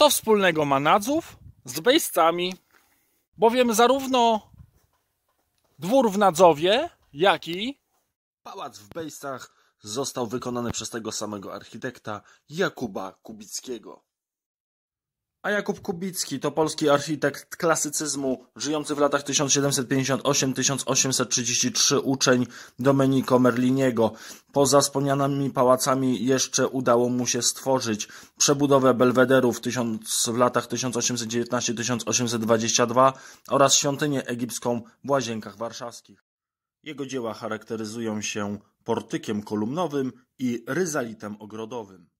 Co wspólnego ma Nadzów z Bejscami? Bowiem zarówno dwór w Nadzowie, jak i pałac w Bejscach został wykonany przez tego samego architekta Jakuba Kubickiego. A Jakub Kubicki to polski architekt klasycyzmu, żyjący w latach 1758-1833, uczeń Domenico Merliniego. Poza wspomnianymi pałacami jeszcze udało mu się stworzyć przebudowę belwederów w, w latach 1819-1822 oraz świątynię egipską w Łazienkach Warszawskich. Jego dzieła charakteryzują się portykiem kolumnowym i ryzalitem ogrodowym.